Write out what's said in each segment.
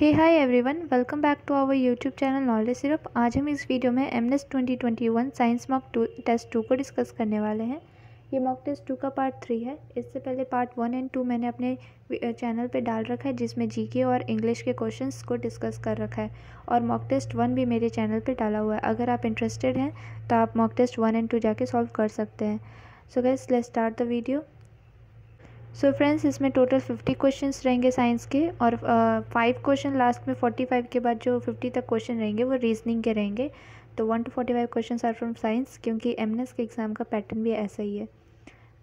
Hey hi everyone welcome back to our YouTube channel knowledge सिर्फ आज हम इस वीडियो में M S twenty twenty one science mock two test two को discuss करने वाले हैं ये मॉक टेस्ट टू का पार्ट थ्री है इससे पहले पार्ट वन एंड टू मैंने अपने चैनल पे डाल रखा है जिसमें जीके और इंग्लिश के क्वेश्चन को डिस्कस कर रखा है और मॉक टेस्ट वन भी मेरे चैनल पर डाला हुआ है अगर आप इंटरेस्टेड हैं तो आप mock test one and two जाके सॉल्व कर सकते हैं so guys let start the video so so friends इसमें टोटल फिफ्टी क्वेश्चंस रहेंगे साइंस के और फाइव क्वेश्चन लास्ट में फोर्टी फाइव के बाद जो फिफ्टी तक क्वेश्चन रहेंगे वो रीजनिंग के रहेंगे तो one to forty five question are from science क्योंकि एम के एग्ज़ाम का पैटर्न भी ऐसा ही है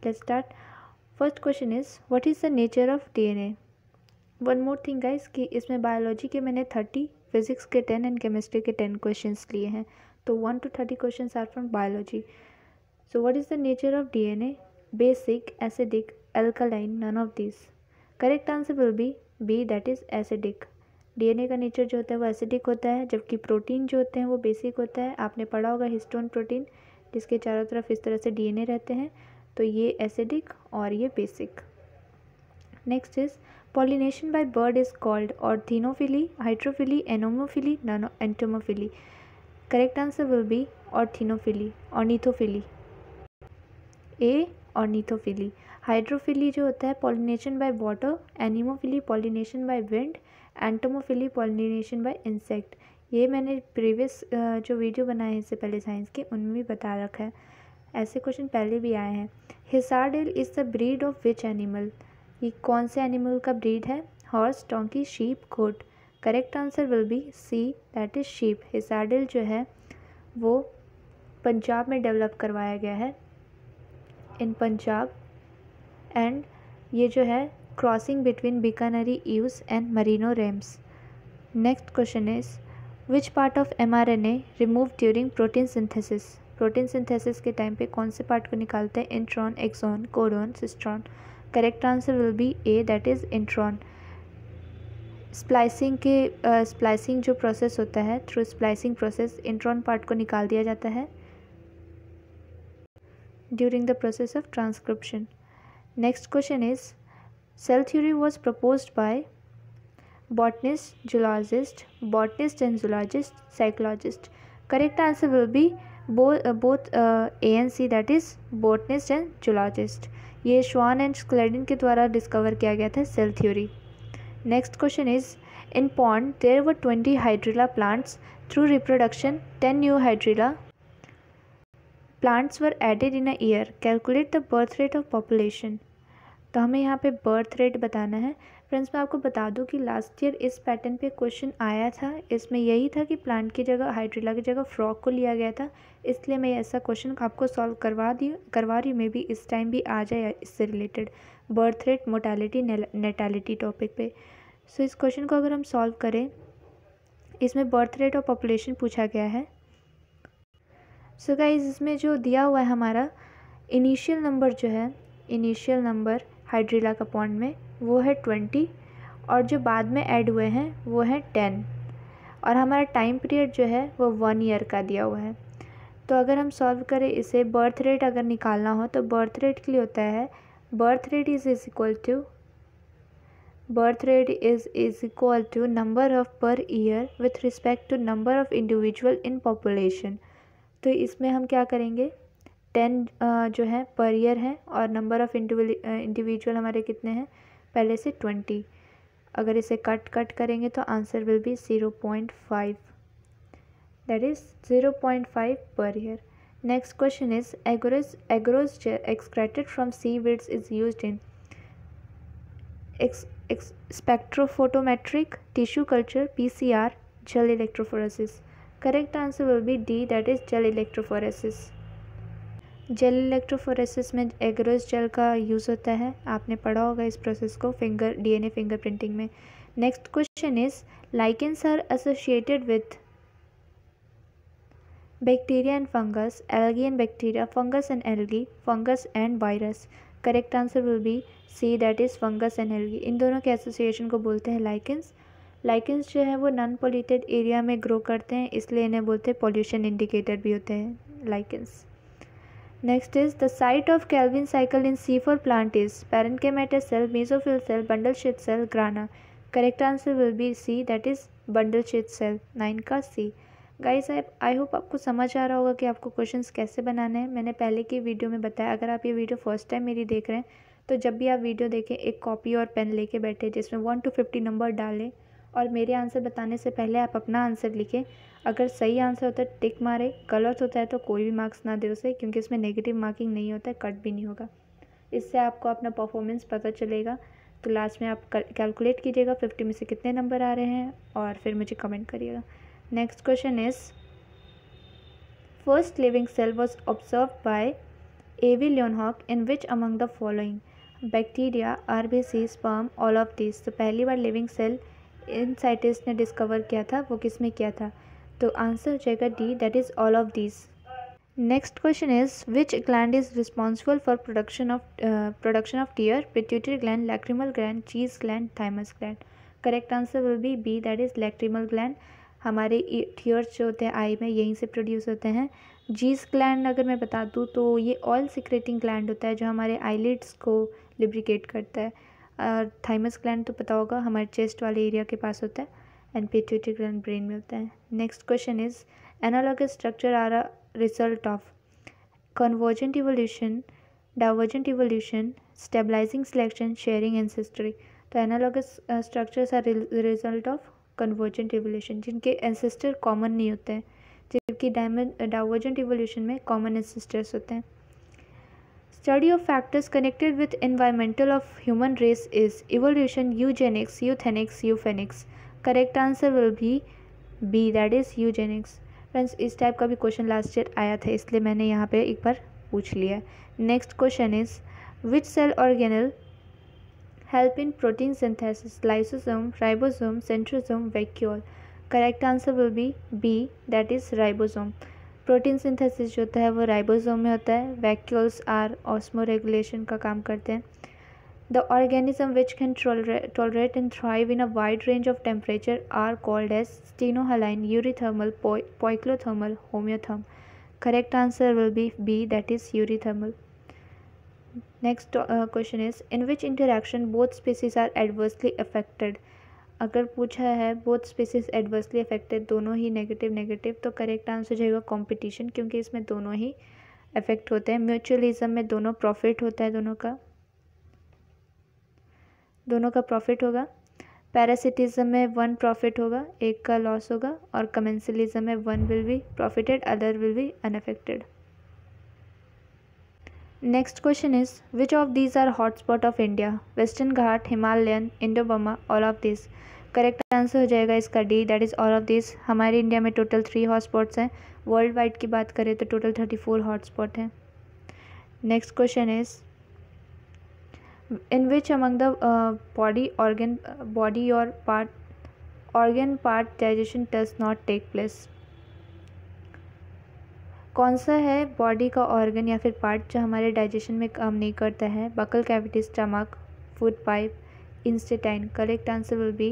let start first question is what is the nature of D one more thing guys कि इसमें बायोलॉजी के मैंने थर्टी फिजिक्स के टेन एंड केमिस्ट्री के टेन क्वेश्चन लिए हैं तो one to thirty question are from biology so what is the nature of a basic acidic alkaline, none of these. Correct answer will be B that is acidic. DNA का nature जो होता है वो acidic होता है जबकि protein जो होते हैं वो बेसिक होता है आपने पढ़ा होगा हिस्टोन प्रोटीन जिसके चारों तरफ इस तरह से डीएनए रहते हैं तो ये एसिडिक और ये basic next is pollination by bird is called ornithophily hydrophily anemophily नानो entomophily correct answer will be ornithophily ornithophily A ornithophily hydrophily जो होता है pollination by water anemophily pollination by wind entomophily pollination by insect ये मैंने previous जो video बनाए हैं इससे पहले साइंस के उनमें भी बता रखा है ऐसे क्वेश्चन पहले भी आए हैं Hisardale is the breed of which animal ये कौन से एनिमल का ब्रीड है horse donkey sheep goat correct answer will be C that is sheep Hisardale जो है वो पंजाब में डेवलप करवाया गया है इन पंजाब एंड ये जो है crossing between Bikaneri ewes and merino rams next question is which part of M R N A remove during protein synthesis protein synthesis के टाइम पे कौन से पार्ट को निकालते हैं intron exon codon cistron correct answer will be A that is intron splicing के splicing uh, जो process होता है through splicing process intron part को निकाल दिया जाता है during the process of transcription Next question is Cell theory was proposed by botanist, zoologist, botanist and zoologist, psychologist. Correct answer will be both, uh, both uh, A and C that is botanist and zoologist. ये श्वान and स्क्लेडिन के द्वारा discover किया गया था cell theory next question is in pond there were twenty hydrilla plants through reproduction ten new hydrilla plants were added in a year. Calculate the birth rate of population. तो हमें यहाँ पे birth rate बताना है friends मैं आपको बता दूं कि लास्ट ईयर इस पैटर्न पे क्वेश्चन आया था इसमें यही था कि प्लांट की जगह हाइड्रिला की जगह फ्रॉक को लिया गया था इसलिए मैं ऐसा क्वेश्चन आपको सॉल्व करवा दी करवा रही हूँ मे भी इस टाइम भी आ जाए इससे related birth rate mortality natality topic पे सो इस क्वेश्चन को अगर हम सॉल्व करें इसमें बर्थ रेट और पॉपुलेशन पूछा गया है सो so गाइज इसमें जो दिया हुआ है हमारा इनिशियल नंबर जो है इनिशियल नंबर हाइड्रिला का पॉइंट में वो है ट्वेंटी और जो बाद में ऐड हुए हैं वो है टेन और हमारा टाइम पीरियड जो है वो वन ईयर का दिया हुआ है तो अगर हम सॉल्व करें इसे बर्थ रेट अगर निकालना हो तो बर्थ रेट के लिए होता है birth rate is is equal to birth rate is is equal to number of per year with respect to number of individual in population तो इसमें हम क्या करेंगे टेन जो है पर ईयर हैं और नंबर ऑफ़ इंडिविजुअल हमारे कितने हैं पहले से ट्वेंटी अगर इसे कट कट करेंगे तो answer will be zero point five that is zero point five per year next question is agarose agarose excreted from sea weeds is use in spectrophotometric tissue culture P C R gel electrophoresis correct answer will be D that is gel electrophoresis gel electrophoresis में agarose gel का use होता है आपने पढ़ा होगा इस process को finger DNA finger printing में next question is lichens are associated with bacteria and fungus algae and bacteria fungus and algae fungus and virus correct answer will be C that is fungus and algae इन दोनों के association को बोलते हैं lichens lichens जो है वो non polluted area में ग्रो करते हैं इसलिए इन्हें बोलते हैं पॉल्यूशन इंडिकेटर भी होते हैं lichens next is the site of Calvin cycle in C four plant is parenchymatous cell mesophyll cell bundle sheath cell grana correct answer will be C that is bundle sheath cell nine का C गाई साहब I hope आपको समझ आ रहा होगा कि आपको question कैसे बनाने हैं मैंने पहले की वीडियो में बताया अगर आप ये वीडियो फर्स्ट टाइम मेरी देख रहे हैं तो जब भी आप वीडियो देखें एक कॉपी और पेन लेके बैठे जिसमें वन टू फिफ्टी नंबर डालें और मेरे आंसर बताने से पहले आप अपना आंसर लिखें अगर सही आंसर होता है टिक मारे गलत होता है तो कोई भी मार्क्स ना दे उसे क्योंकि इसमें नेगेटिव मार्किंग नहीं होता है कट भी नहीं होगा इससे आपको अपना परफॉर्मेंस पता चलेगा तो लास्ट में आप कैलकुलेट कीजिएगा फिफ्टी में से कितने नंबर आ रहे हैं और फिर मुझे कमेंट करिएगा next question is first first living cell was observed by in which among the following bacteria are B C sperm all of this तो पहली बार लिविंग सेल इन साइंटिस्ट ने डिस्कवर किया था वो किस में किया था तो आंसर हो जाएगा D that is all of this next question is which gland is responsible for production of production of tear pituitary gland lacrimal gland cheese gland thymus gland correct answer will be B that is lacrimal gland हमारे tears जो होते हैं आई में यहीं से produce होते हैं जीस ग्लैंड अगर मैं बता दूँ तो ये ऑयल सिक्रेटिंग ग्लैंड होता है जो हमारे आईलिड्स को लिब्रिकेट करता है और थाइमस ग्लैंड तो पता होगा हमारे चेस्ट वाले एरिया के पास होता है एंड पिट्यूटरी ग्लैंड ब्रेन में होता है next question is analog structure are a result of convergent evolution divergent evolution stabilizing selection sharing ancestry तो analogous structures are result of convergent evolution जिनके एंसेस्टर कॉमन नहीं होते हैं जबकि डायमंड डाइवर्जेंट इवोल्यूशन में कॉमन एंसेस्टर्स होते हैं study of factors connected with environmental of human race is evolution eugenics euthenics euphenics correct answer will be b that is eugenics friends इस टाइप का भी क्वेश्चन लास्ट ईयर आया था इसलिए मैंने यहाँ पे एक बार पूछ लिया next question is which cell organelle help in protein synthesis lysosome ribosome centrosome vacuole correct answer will be B that is ribosome protein synthesis जो होता है वो राइबोसोम में होता है वैक्यूल्स आर ऑस्मोरेगुलेशन का काम करते हैं the organism which can tolerate and thrive in a wide range of temperature are called as stenohaline eurythermal poikilothermal homeotherm correct answer will be B that is eurythermal next question is in which interaction both species are adversely affected अगर पूछा है both species adversely affected दोनों ही negative negative तो correct answer जाएगा competition क्योंकि इसमें दोनों ही अफेक्ट होते हैं म्यूचुअलिज्म में दोनों प्रॉफिट होता है दोनों का दोनों का प्रॉफिट होगा पैरासिटिज्म में वन प्रॉफिट होगा एक का लॉस होगा और कमेंसलिज्म में one will be profited other will be unaffected next question is which of these are hotspot of India western Ghat Himalayan Indo Burma all of this correct answer हो जाएगा इसका D that is all of this हमारे India में total three hotspots हैं world wide की बात करें तो टोटल थर्टी फोर हॉटस्पॉट हैं next question is in which among the body organ body और part organ part digestion does not take place कौन सा है बॉडी का ऑर्गन या फिर पार्ट जो हमारे डाइजेशन में काम नहीं करता है buccal cavity stomach food pipe intestine correct answer will be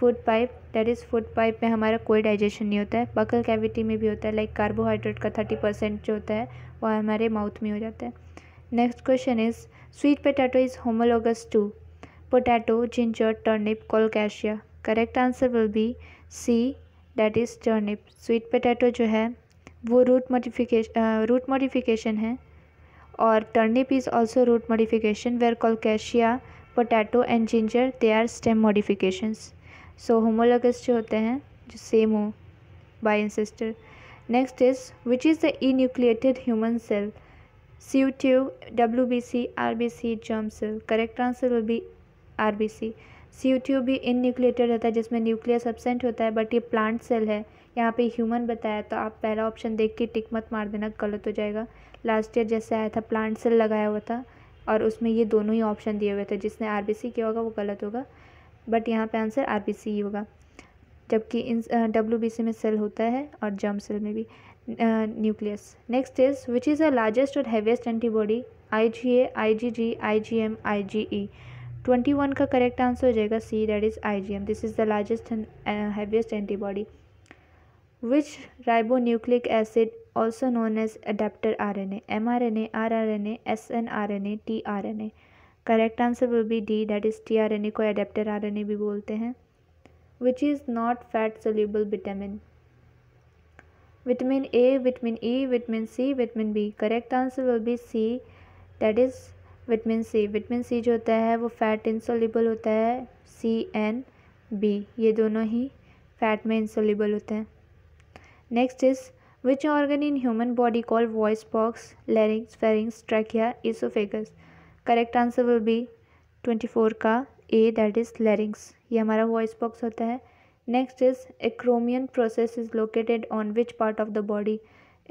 food pipe that is food pipe में हमारा कोई डाइजेशन नहीं होता है बकल कैविटी में भी होता है लाइक कार्बोहाइड्रेट का थर्टी परसेंट जो होता है वह हमारे माउथ में हो जाता है next question is sweet potato is homologous to potato ginger turnip colocasia correct answer will be C that is turnip sweet potato जो है वो रूट मोडिफिकेश रूट मोडिफिकेशन है और turnip is also root modification where colocasia potato and ginger they are stem modification so homologous जो होते हैं जो same हो by ancestor next is which is the enucleated human cell C U tube W B C R B C germ cell correct answer will be R B C C U tube भी इन nucleated होता है जिसमें nucleus absent होता है but ये plant cell है यहाँ पे ह्यूमन बताया तो आप पहला ऑप्शन देख के टिक मत मार देना गलत हो जाएगा लास्ट ईयर जैसे आया था प्लांट सेल लगाया हुआ था और उसमें ये दोनों ही ऑप्शन दिए हुए थे जिसने आर किया होगा वो गलत होगा बट यहाँ पर आंसर आर ही होगा जबकि इन डब्ल्यू में सेल होता है और जर्म सेल में भी nucleus next is which is the largest और heaviest antibody I G A I G G I G M I G E twenty one का करेक्ट आंसर हो जाएगा C that is I G M this is the largest and heaviest antibody which ribonucleic acid also known as adapter RNA, mRNA, rRNA, snRNA, tRNA. Correct answer will be D that is tRNA ko adapter RNA bhi bolte hain which is not fat soluble vitamin. Vitamin A, vitamin E, vitamin C, vitamin B. Correct answer will be C that is vitamin c vitamin c jo hota hai wo fat insoluble hota hai c and b ye dono hi fat में insoluble होते हैं next is which organ in human body call voice box box, larynx, trachea oesophagus correct answer will be twenty four का A that is लैरिंग्स ये हमारा voice box होता है next is acromion process is located on which part of the body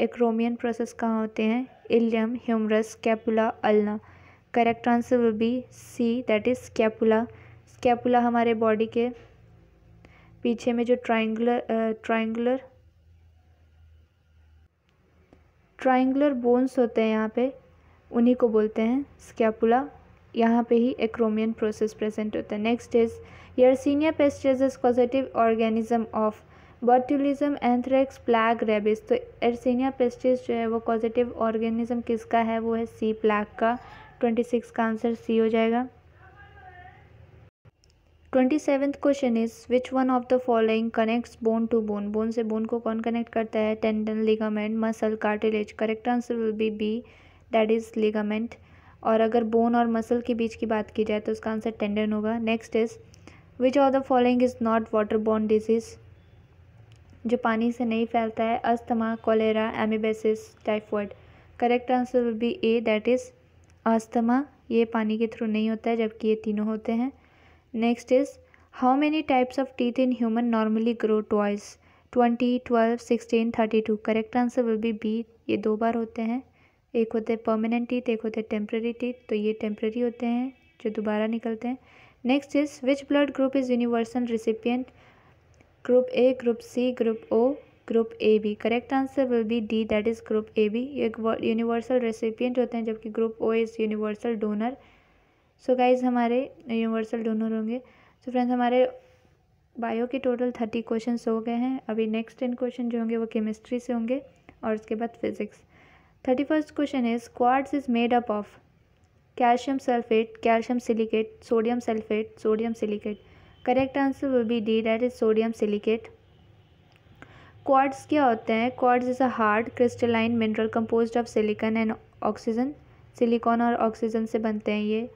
acromion process कहाँ होते हैं ilium humerus scapula ulna correct answer will be C that is scapula scapula हमारे body के पीछे में जो ट्राइंगुलर ट्राइंगुलर ट्राइंगुलर बोन्स होते हैं यहाँ पे उन्हीं को बोलते हैं स्कैपुला यहाँ पे ही एक्रोमियन प्रोसेस प्रेजेंट होता है next is Yersinia pestis is positive organism of botulism anthrax plague rabies तो एरसिनिया पेस्टिस जो है वो पॉजिटिव ऑर्गेनिज्म किसका है वो है सी प्लैग का ट्वेंटी सिक्स का आंसर सी हो जाएगा twenty seventh question is which one of the following connects bone to bone bone से बोन को कौन कनेक्ट करता है tendon ligament muscle cartilage correct answer will be B that is ligament और अगर बोन और मसल के बीच की बात की जाए तो उसका आंसर टेंडन होगा next is which of the following is not waterborne disease जो पानी से नहीं फैलता है asthma cholera amoebiasis typhoid correct answer will be A that is asthma ये पानी के थ्रू नहीं होता है जबकि ये तीनों होते हैं next is how many types of teeth in human normally grow twice twenty twelve sixteen thirty two correct answer will be B ये दो बार होते हैं एक होते हैं परमानेंट टीथ एक होते हैं टेम्प्रेरी टीथ तो ये टेम्प्रेरी होते हैं जो दोबारा निकलते हैं next is which blood group is universal recipient group A group C group O group A B correct answer will be D that is group A B एक यूनिवर्सल रेसिपियंट होते हैं जबकि group O is universal donor so guys हमारे universal दोनों होंगे so friends हमारे bio के total thirty question हो गए हैं अभी नेक्स्ट टेन क्वेश्चन जो होंगे वो केमिस्ट्री से होंगे और उसके बाद physics thirty first question is quartz is made up of calcium sulphate calcium silicate sodium sulphate sodium silicate correct answer will be D that is sodium silicate quartz क्या होते हैं quartz is a hard crystalline mineral composed of silicon and oxygen silicon और oxygen से बनते हैं ये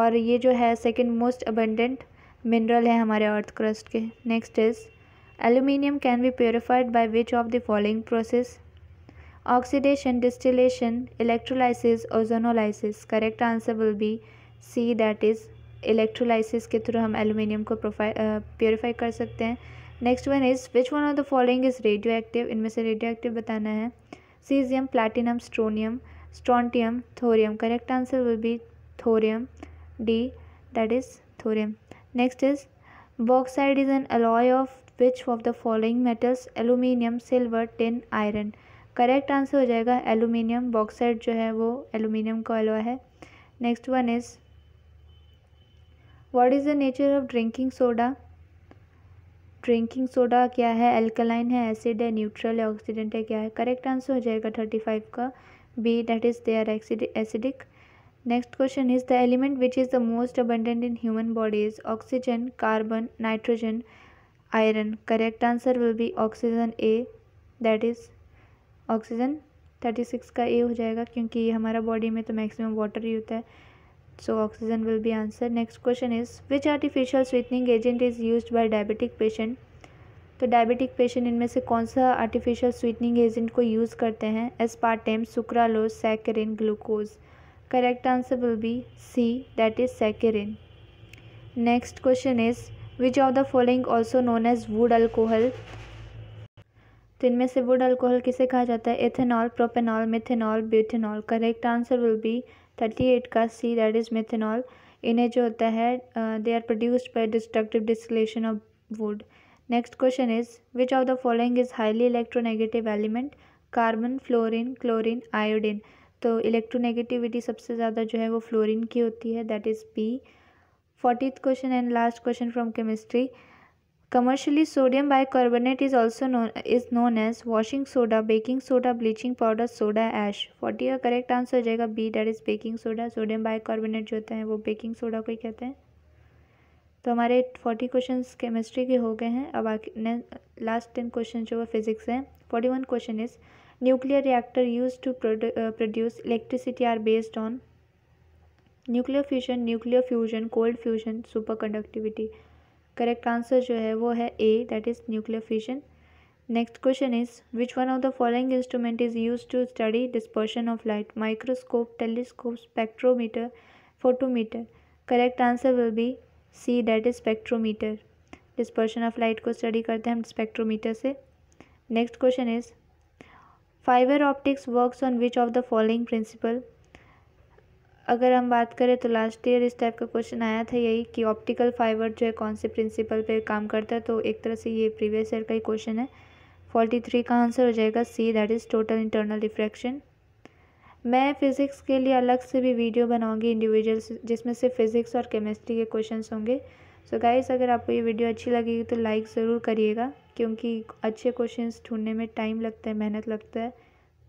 और ये जो है सेकेंड मोस्ट अबेंडेंट मिनरल है हमारे अर्थ क्रस्ट के next is aluminium can be purified by which of the following process oxidation distillation electrolysis ozonolysis correct answer will be C that is electrolysis के थ्रू हम aluminium को प्रोफाइ purify कर सकते हैं next one is which one of the following is radioactive इनमें से radioactive बताना है caesium platinum strontium strontium thorium correct answer will be thorium D that is thorium. Next is bauxite is an alloy of which of the following metals aluminium, silver, tin, iron. Correct answer हो जाएगा aluminium bauxite जो है वो aluminium का alloy है next one is what is the nature of drinking soda drinking soda क्या है alkaline है एसिड है न्यूट्रल है ऑक्सीडेंट है क्या है करेक्ट आंसर हो जाएगा थर्टी फाइव का B that is acid acidic next question is the element which is the most abundant in human bodies oxygen carbon nitrogen iron correct answer will be oxygen A that is oxygen thirty six का A हो जाएगा क्योंकि हमारा body में तो maximum water ही होता है so oxygen will be answer next question is which artificial sweetening agent is use by diabetic patient तो डायबिटिक पेशेंट इनमें से कौन सा आर्टिफिशियल स्वीटनिंग एजेंट को यूज़ करते हैं aspartame sucralose saccharin glucose correct answer will be C that is saccharin. Next question is which of the following also known as wood alcohol तो इनमें से वुड अल्कोहल किसे कहा जाता है ethanol propanol methanol butanol correct answer will be thirty eight का C that is methanol इन्हें जो होता है they are produced by destructive distillation of wood next question is which of the following is highly electronegative element carbon fluorine chlorine iodine तो electronegativity सबसे ज़्यादा जो है वो फ्लोरीन की होती है that is P fortieth question and last question from chemistry sodium sodium bicarbonate is also known is known as washing soda baking soda bleaching powder soda ash forty का करेक्ट आंसर हो जाएगा B that is baking soda sodium carbonate जो होते है वो baking soda को ही कहते हैं तो हमारे फोर्टी क्वेश्चन केमिस्ट्री के हो गए हैं अब आखिर लास्ट टेन क्वेश्चन जो वो फिजिक्स हैं forty one question is nuclear reactor use to produce electricity are based on nuclear fusion nuclear fusion cold fusion superconductivity correct answer जो है वो है A that is nuclear fusion next question is which one of the following instrument is use to study dispersion of light microscope telescope spectrometer photometer correct answer will be C that is spectrometer dispersion of light को study करते हैं हम spectrometer से next question is fibre optics works on which of the following principle अगर हम बात करें तो लास्ट ईयर इस टाइप का क्वेश्चन आया था यही कि ऑप्टिकल फाइबर जो है कौन से प्रिंसिपल पे काम करता है तो एक तरह से ये प्रीवियस ईयर का ही क्वेश्चन है फोर्टी थ्री का आंसर हो जाएगा C that is total internal refraction मैं फ़िज़िक्स के लिए अलग से भी वीडियो बनाऊंगी इंडिविजुअल जिसमें से फ़िज़िक्स और केमिस्ट्री के क्वेश्चन होंगे सो so गाइस अगर आपको ये वीडियो अच्छी लगेगी तो लाइक ज़रूर करिएगा क्योंकि अच्छे क्वेश्चंस ढूंढने में टाइम लगता है मेहनत लगता है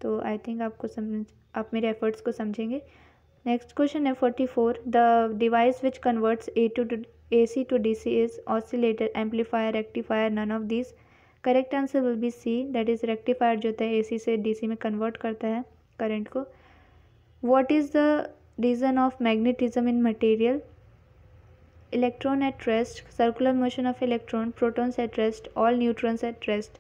तो आई थिंक आपको समझ आप मेरे एफर्ट्स को समझेंगे नेक्स्ट क्वेश्चन है forty four the device which converts A to A C to D C is oscillator amplifier rectifier none of this correct answer will be C that is rectifier जो होता है ए सी से D C में convert करता है current को what is the reason of magnetism in material electron at rest circular motion of electron protons at rest all neutrons at rest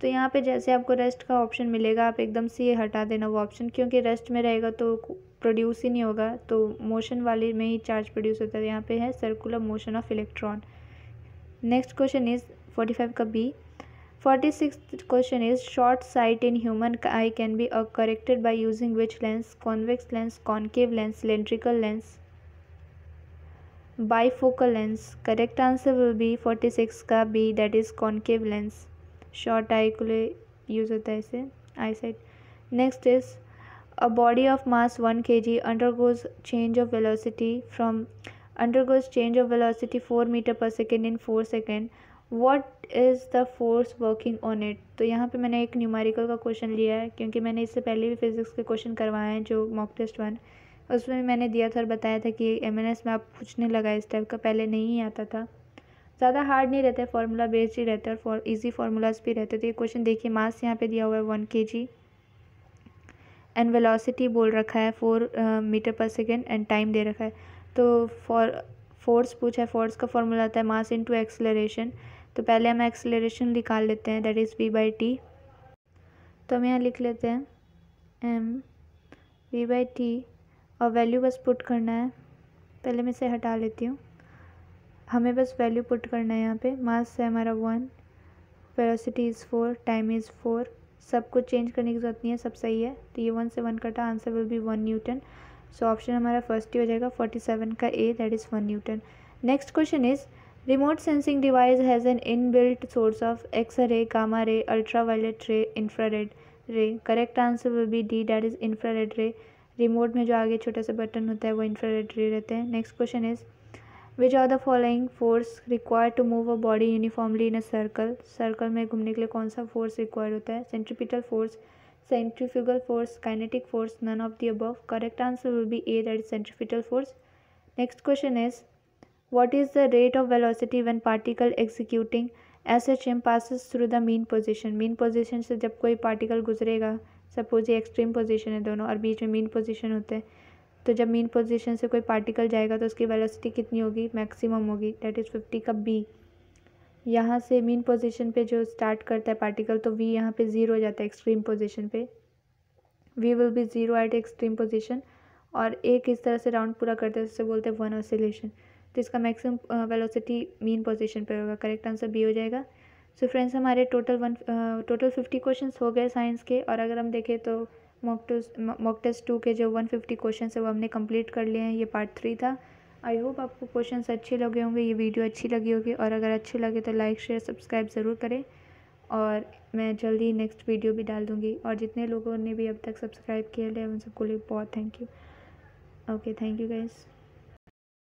तो यहाँ पे जैसे आपको रेस्ट का ऑप्शन मिलेगा आप एकदम से ये हटा देना वो ऑप्शन क्योंकि रेस्ट में रहेगा तो प्रोड्यूस ही नहीं होगा तो मोशन वाले में ही चार्ज प्रोड्यूस होता है तो यहाँ पे है circular motion of electron next question is forty five का B forty six question is short sight in human eye can be corrected by using which lens convex lens concave lens cylindrical lens bifocal lens correct answer will be forty six का B that is concave lens short eye को ले use होता है इसे eyesight next is a body of mass one K ji under undergoes change of velocity from undergoes change of velocity four metre per second in four second what is the force working on it तो यहाँ पर मैंने एक न्यूमारिकल का question लिया है क्योंकि मैंने इससे पहले भी फिजिक्स के क्वेश्चन करवाए हैं जो मॉक टेस्ट वन उसमें भी मैंने दिया था और बताया था कि एम में आप पूछने लगा इस टाइप का पहले नहीं आता था ज़्यादा हार्ड नहीं रहता है फार्मूला बेस्ड ही रहता है और फॉर ईजी फार्मूलाज भी रहते थे तो ये क्वेश्चन देखिए मास यहाँ पे दिया हुआ है one K ji and velocity बोल रखा है four metre per second and time दे रखा है तो फॉर फोर्स पूछा है फोर्स का फॉर्मूला आता है मास टू एक्सलरेशन तो पहले हम एक्सलरेशन निकाल लेते हैं that is V by T तो हम यहाँ लिख लेते हैं एम वी बाई टी और वैल्यू बस पुट करना है पहले मैं इसे हटा लेती हूँ हमें बस वैल्यू पुट करना है यहाँ पे मास है हमारा one velocity is four time is four सब कुछ चेंज करने की ज़रूरत नहीं है सब सही है तो ये वन से वन कटा answer will be one newton so option हमारा फर्स्ट ही हो जाएगा फोर्टी सेवन का A that is one newton next question is an inbuilt source of X ray gamma ray ultraviolet ray infrared ray correct answer will be D that is is red ray remote में जो आगे छोटा सा button होता है वो infrared ray रहते हैं next question is which are the following force require to move a body uniformly in a circle circle में घूमने के लिए कौन सा फोर्स रिक्वायर होता है centripetal force centrifugal force kinetic force none of the above correct answer will be A that is centrifugal force next question is what is the rate of velocity one particle executing S H M passes through the mean position mean position से जब कोई particle गुजरेगा suppose ये extreme position है दोनों और बीच में mean position होते हैं तो जब मीन पोजीशन से कोई पार्टिकल जाएगा तो उसकी वेलोसिटी कितनी होगी मैक्सिमम होगी डेट इज़ फिफ्टी का बी यहाँ से मीन पोजीशन पे जो स्टार्ट करता है पार्टिकल तो वी यहाँ पे ज़ीरो हो जाता है एक्सट्रीम पोजीशन पे V will be zero at extreme position और एक इस तरह से राउंड पूरा करते हैं उससे बोलते हैं वन ऑसिलेशन तो इसका मैक्सिमम वेलोसिटी मीन पोजीशन पे होगा करेक्ट आंसर बी हो जाएगा सो फ्रेंड्स हमारे total one total fifty question हो गए साइंस के और अगर हम देखें तो mock test mock test two के जो वन फिफ्टी क्वेश्चन है वो हमने कंप्लीट कर लिए हैं ये पार्ट थ्री था आई होप आपको क्वेश्चन अच्छे लगे होंगे ये वीडियो अच्छी लगी होगी और अगर अच्छे लगे तो लाइक शेयर सब्सक्राइब ज़रूर करें और मैं जल्दी नेक्स्ट वीडियो भी डाल दूँगी और जितने लोगों ने भी अब तक सब्सक्राइब किया है उन सबको लिए बहुत thank you okay thank you guys